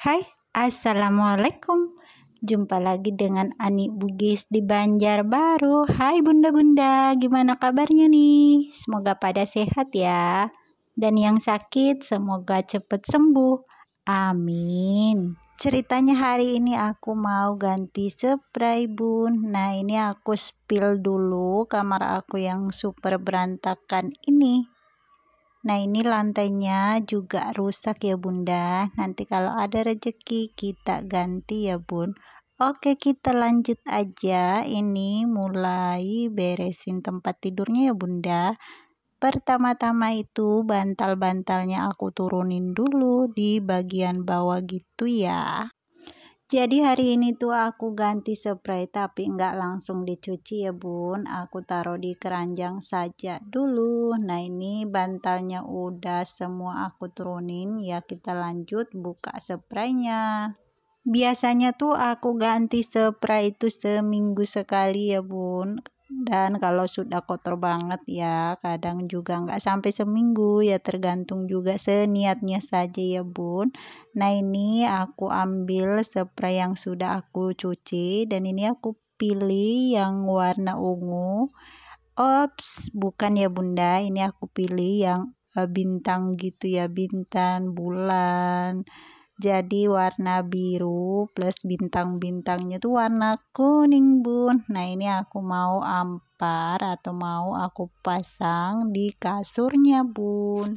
Hai, Assalamualaikum Jumpa lagi dengan Ani Bugis di Banjarbaru Hai bunda-bunda, gimana kabarnya nih? Semoga pada sehat ya Dan yang sakit semoga cepat sembuh Amin Ceritanya hari ini aku mau ganti spray bun Nah ini aku spill dulu kamar aku yang super berantakan ini Nah ini lantainya juga rusak ya bunda Nanti kalau ada rejeki kita ganti ya bun Oke kita lanjut aja Ini mulai beresin tempat tidurnya ya bunda Pertama-tama itu bantal-bantalnya aku turunin dulu di bagian bawah gitu ya jadi hari ini tuh aku ganti spray tapi nggak langsung dicuci ya bun. Aku taruh di keranjang saja dulu. Nah ini bantalnya udah semua aku turunin ya kita lanjut buka spraynya. Biasanya tuh aku ganti spray itu seminggu sekali ya bun dan kalau sudah kotor banget ya kadang juga nggak sampai seminggu ya tergantung juga seniatnya saja ya bun nah ini aku ambil spray yang sudah aku cuci dan ini aku pilih yang warna ungu ops bukan ya bunda ini aku pilih yang eh, bintang gitu ya bintang bulan jadi warna biru plus bintang-bintangnya tuh warna kuning bun nah ini aku mau ampar atau mau aku pasang di kasurnya bun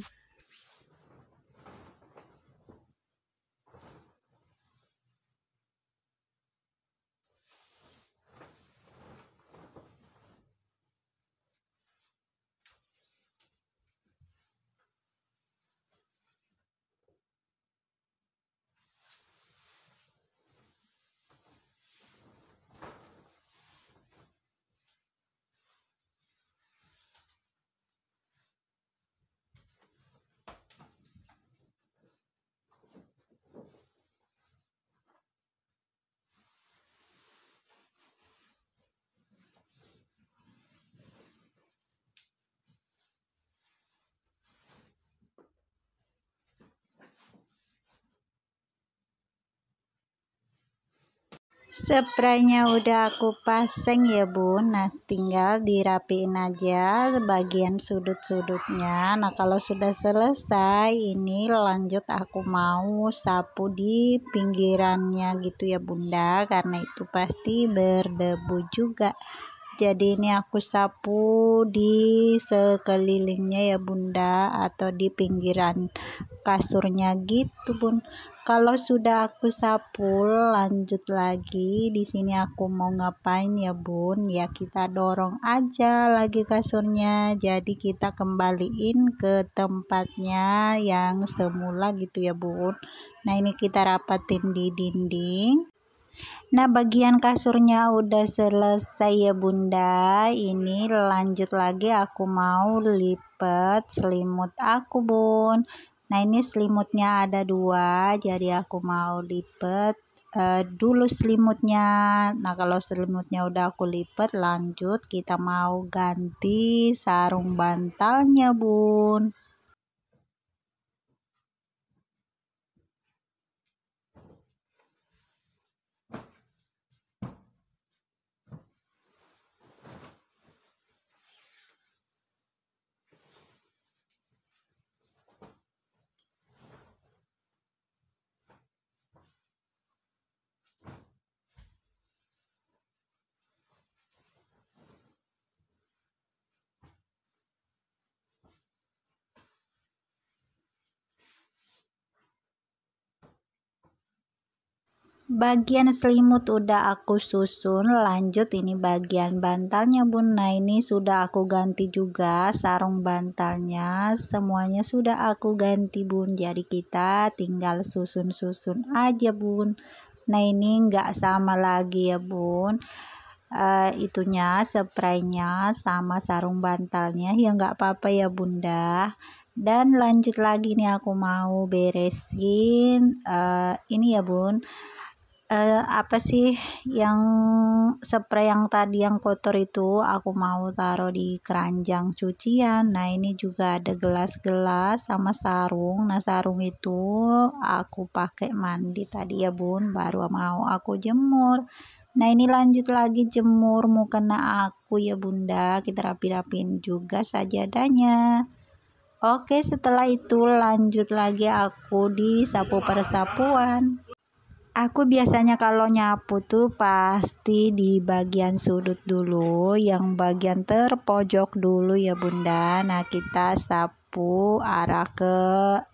Spraynya udah aku pasang ya bun Nah tinggal dirapiin aja bagian sudut-sudutnya Nah kalau sudah selesai ini lanjut aku mau sapu di pinggirannya gitu ya bunda Karena itu pasti berdebu juga jadi ini aku sapu di sekelilingnya ya bunda atau di pinggiran kasurnya gitu bun kalau sudah aku sapu lanjut lagi di sini aku mau ngapain ya bun ya kita dorong aja lagi kasurnya jadi kita kembaliin ke tempatnya yang semula gitu ya bun nah ini kita rapatin di dinding Nah bagian kasurnya udah selesai ya bunda Ini lanjut lagi aku mau lipat selimut aku bun nah ini selimutnya ada dua jadi aku mau lipat Uh, eh, dulu selimutnya nah kalau selimutnya udah aku lipat lanjut kita mau ganti sarung bantalnya bun bagian selimut udah aku susun lanjut ini bagian bantalnya bun nah ini sudah aku ganti juga sarung bantalnya semuanya sudah aku ganti bun jadi kita tinggal susun-susun aja bun nah ini nggak sama lagi ya bun uh, eh, itunya spraynya sama sarung bantalnya ya nggak apa-apa ya bunda dan lanjut lagi nih aku mau beresin uh, ini ya bun uh, apa sih yang spray yang tadi yang kotor itu aku mau taruh di keranjang cucian nah ini juga ada gelas-gelas sama sarung nah sarung itu aku pakai mandi tadi ya bun baru mau aku jemur nah ini lanjut lagi jemur mau kena aku ya bunda kita rapi-rapin juga saja sajadahnya Oke setelah itu lanjut lagi aku di sapu persapuan aku biasanya kalau nyapu tuh pasti di bagian sudut dulu, yang bagian terpojok dulu ya Bunda. Nah, kita sapu arah ke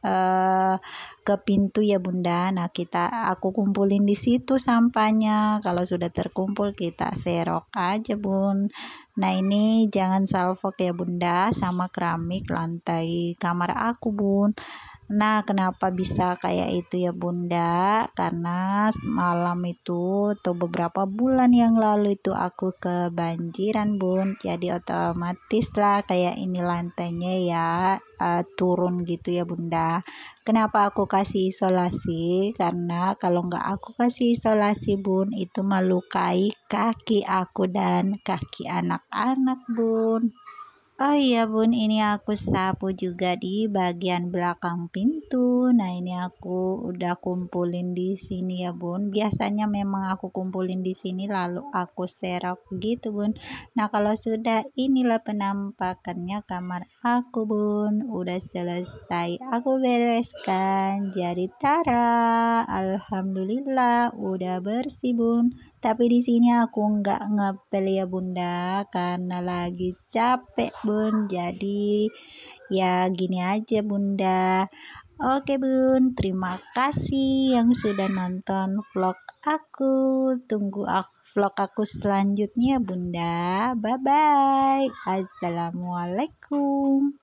eh, ke pintu ya Bunda. Nah, kita aku kumpulin di situ sampahnya. Kalau sudah terkumpul kita serok aja, Bun. Nah ini jangan salvok ya bunda sama keramik lantai kamar aku bun. Nah kenapa bisa kayak itu ya bunda? Karena semalam itu atau beberapa bulan yang lalu itu aku kebanjiran bun. Jadi otomatis lah kayak ini lantainya ya uh, turun gitu ya bunda kenapa aku kasih isolasi karena kalau nggak aku kasih isolasi bun itu melukai kaki aku dan kaki anak-anak bun Oh iya bun, ini aku sapu juga di bagian belakang pintu. Nah ini aku udah kumpulin di sini ya bun. Biasanya memang aku kumpulin di sini lalu aku serok gitu bun. Nah kalau sudah inilah penampakannya kamar aku bun. Udah selesai aku bereskan. Jadi tara, alhamdulillah udah bersih bun. Tapi di sini aku nggak ngepel ya bunda karena lagi capek. Bun bun jadi ya gini aja bunda oke bun terima kasih yang sudah nonton vlog aku tunggu aku, vlog aku selanjutnya bunda bye bye assalamualaikum